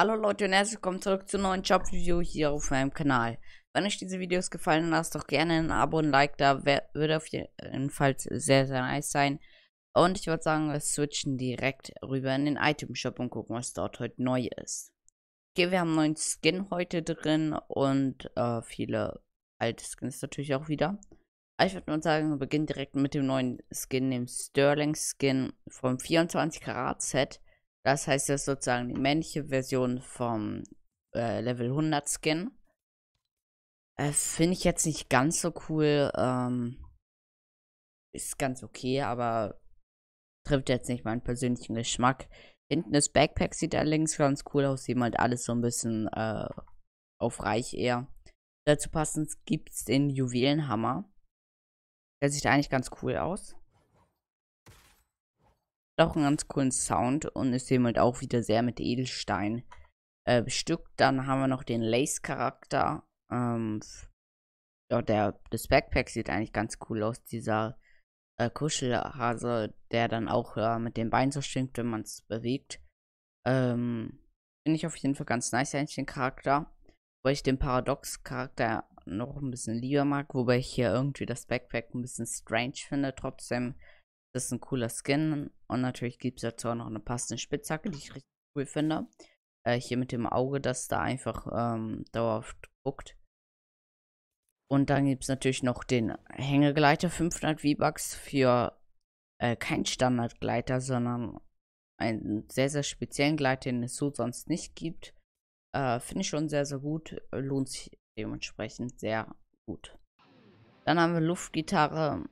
Hallo Leute und herzlich willkommen zurück zu neuen Jobvideo hier auf meinem Kanal. Wenn euch diese Videos gefallen, lasst doch gerne ein Abo und ein Like da, würde auf jeden Fall sehr, sehr nice sein. Und ich würde sagen, wir switchen direkt rüber in den Item Shop und gucken, was dort heute neu ist. Okay, wir haben einen neuen Skin heute drin und äh, viele alte Skins natürlich auch wieder. ich würde mal sagen, wir beginnen direkt mit dem neuen Skin, dem Sterling Skin vom 24 Karat Set. Das heißt, das ist sozusagen die männliche Version vom äh, Level 100 Skin. Äh, Finde ich jetzt nicht ganz so cool. Ähm, ist ganz okay, aber trifft jetzt nicht meinen persönlichen Geschmack. Hinten das Backpack sieht allerdings ganz cool aus. Sieht halt alles so ein bisschen äh, auf Reich eher. Dazu passend gibt es den Juwelenhammer. Der sieht eigentlich ganz cool aus. Hat auch einen ganz coolen Sound und ist hiermit halt auch wieder sehr mit Edelstein äh, bestückt. Dann haben wir noch den Lace-Charakter. Ähm, ja, der, das Backpack sieht eigentlich ganz cool aus, dieser äh, Kuschelhase, der dann auch äh, mit den Beinen so schwingt, wenn man es bewegt. Ähm, Finde ich auf jeden Fall ganz nice, eigentlich den Charakter. Weil ich den Paradox-Charakter noch ein bisschen lieber mag, wobei ich hier irgendwie das Backpack ein bisschen strange finde. Trotzdem das ist ein cooler Skin. Und natürlich gibt es dazu auch noch eine passende Spitzhacke, die ich richtig cool finde. Äh, hier mit dem Auge, das da einfach ähm, dauerhaft guckt. Und dann gibt es natürlich noch den Hängegleiter 500 V-Bucks für äh, kein Standardgleiter, sondern einen sehr, sehr speziellen Gleiter, den es so sonst nicht gibt. Äh, Finde ich schon sehr, sehr gut. Lohnt sich dementsprechend sehr gut. Dann haben wir Luftgitarre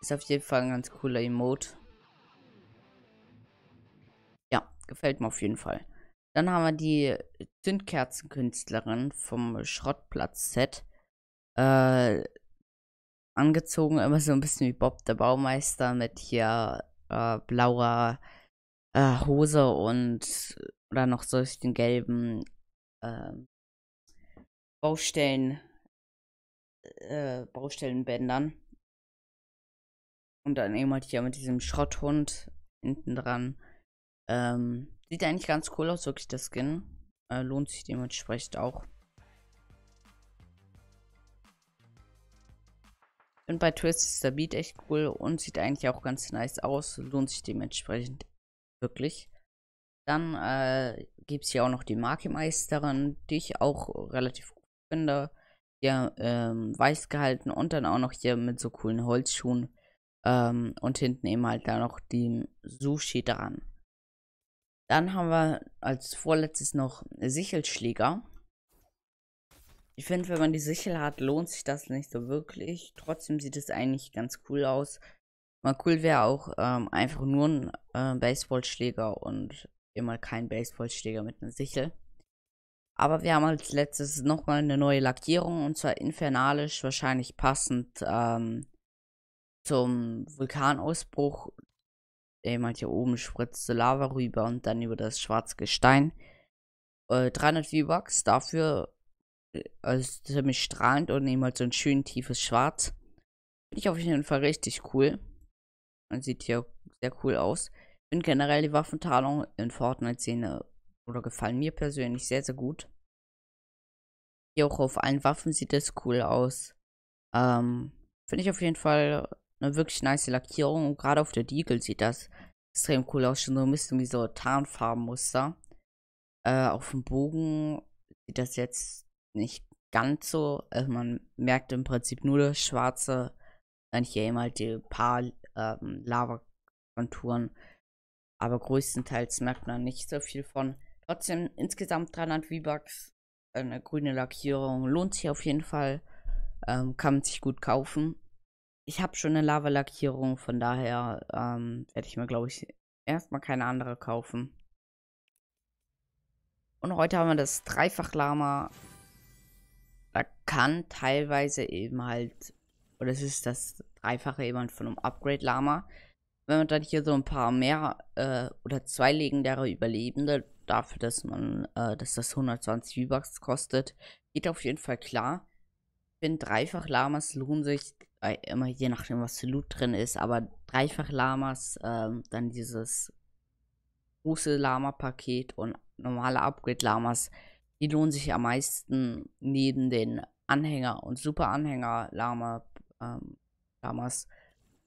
Ist auf jeden Fall ein ganz cooler Emote. Ja, gefällt mir auf jeden Fall. Dann haben wir die Zündkerzenkünstlerin vom Schrottplatz-Set. Äh, angezogen, immer so ein bisschen wie Bob der Baumeister mit hier äh, blauer äh, Hose und oder noch solchen gelben ähm, äh, Baustellen, Baustellenbändern. Und dann eben halt hier mit diesem Schrotthund hinten dran. Ähm, sieht eigentlich ganz cool aus, wirklich das Skin. Äh, lohnt sich dementsprechend auch. Und bei Twist ist der Beat echt cool und sieht eigentlich auch ganz nice aus. Lohnt sich dementsprechend wirklich. Dann äh, gibt es hier auch noch die Marke Meisterin, die ich auch relativ gut finde. Hier ähm, weiß gehalten und dann auch noch hier mit so coolen Holzschuhen. Ähm, und hinten eben halt dann noch die Sushi dran. Dann haben wir als vorletztes noch Sichelschläger. Ich finde, wenn man die Sichel hat, lohnt sich das nicht so wirklich. Trotzdem sieht es eigentlich ganz cool aus. Mal cool wäre auch ähm, einfach nur ein äh, Baseballschläger und immer kein Baseballschläger mit einer Sichel. Aber wir haben als letztes nochmal eine neue Lackierung und zwar infernalisch, wahrscheinlich passend ähm, zum Vulkanausbruch. Jemand halt hier oben spritzte Lava rüber und dann über das schwarze Gestein. Äh, 300 V-Bucks dafür äh, also ziemlich strahlend und eben halt so ein schön tiefes Schwarz. Finde ich auf jeden Fall richtig cool. Man sieht hier sehr cool aus. Finde generell die Waffentalung in Fortnite-Szene oder gefallen mir persönlich sehr, sehr gut. Hier auch auf allen Waffen sieht es cool aus. Ähm, Finde ich auf jeden Fall eine wirklich nice Lackierung und gerade auf der Deagle sieht das extrem cool aus. Schon so ein bisschen wie so Tarnfarbenmuster. Äh, auf dem Bogen sieht das jetzt nicht ganz so. Also man merkt im Prinzip nur das schwarze, dann hier eben halt die paar ähm, Lava-Konturen. Aber größtenteils merkt man nicht so viel von. Trotzdem insgesamt 300 V-Bucks. Eine grüne Lackierung lohnt sich auf jeden Fall. Ähm, kann man sich gut kaufen ich habe schon eine Lava-Lackierung, von daher ähm, werde ich mir, glaube ich, erstmal keine andere kaufen. Und heute haben wir das Dreifach-Lama. Da kann teilweise eben halt, oder es ist das Dreifache eben halt von einem Upgrade-Lama. Wenn man dann hier so ein paar mehr äh, oder zwei legendäre Überlebende dafür, dass man, äh, dass das 120 V-Bucks kostet, geht auf jeden Fall klar. Ich finde, Dreifach-Lamas lohnen sich immer je nachdem, was für Loot drin ist, aber dreifach Lamas, ähm, dann dieses große Lama-Paket und normale Upgrade-Lamas, die lohnen sich am meisten neben den Anhänger und Super-Anhänger-Lama, ähm, Lamas,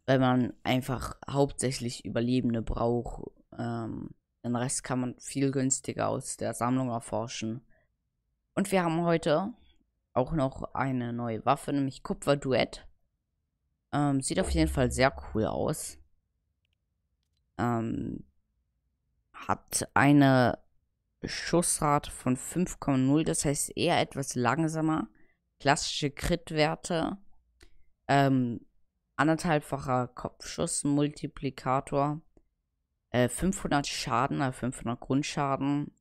weil man einfach hauptsächlich Überlebende braucht. Ähm, den Rest kann man viel günstiger aus der Sammlung erforschen. Und wir haben heute auch noch eine neue Waffe, nämlich Kupfer-Duett. Ähm, sieht auf jeden Fall sehr cool aus. Ähm, hat eine Schussrate von 5,0, das heißt eher etwas langsamer. Klassische Crit-Werte. Ähm, anderthalbfacher Kopfschuss-Multiplikator. Äh, 500 Schaden, äh, 500 Grundschaden.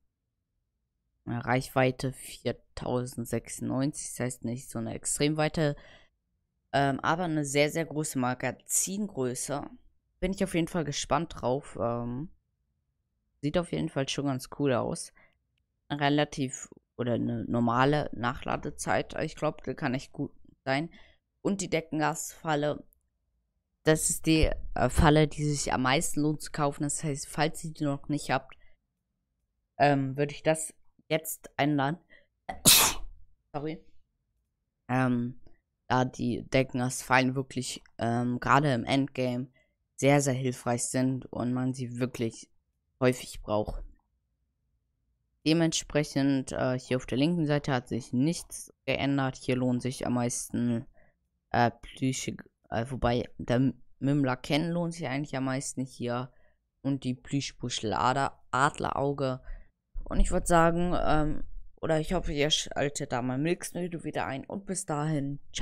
Äh, Reichweite 4096, das heißt nicht so eine Extremweite. Ähm, aber eine sehr, sehr große Magazingröße. Bin ich auf jeden Fall gespannt drauf. Ähm, sieht auf jeden Fall schon ganz cool aus. Relativ oder eine normale Nachladezeit. Ich glaube, die kann echt gut sein. Und die Deckengasfalle. Das ist die äh, Falle, die sich am meisten lohnt zu kaufen. Das heißt, falls ihr die noch nicht habt, ähm, würde ich das jetzt einladen. Sorry. Ähm, da die Decken aus Fallen wirklich ähm, gerade im Endgame sehr, sehr hilfreich sind und man sie wirklich häufig braucht. Dementsprechend äh, hier auf der linken Seite hat sich nichts geändert. Hier lohnt sich am meisten äh, Plüsche, äh, wobei der Mimla kennen lohnt sich eigentlich am meisten hier und die Plüschbuschel Adlerauge. Und ich würde sagen, ähm, oder ich hoffe, ihr schaltet da mein nächstes Video wieder ein und bis dahin, ciao.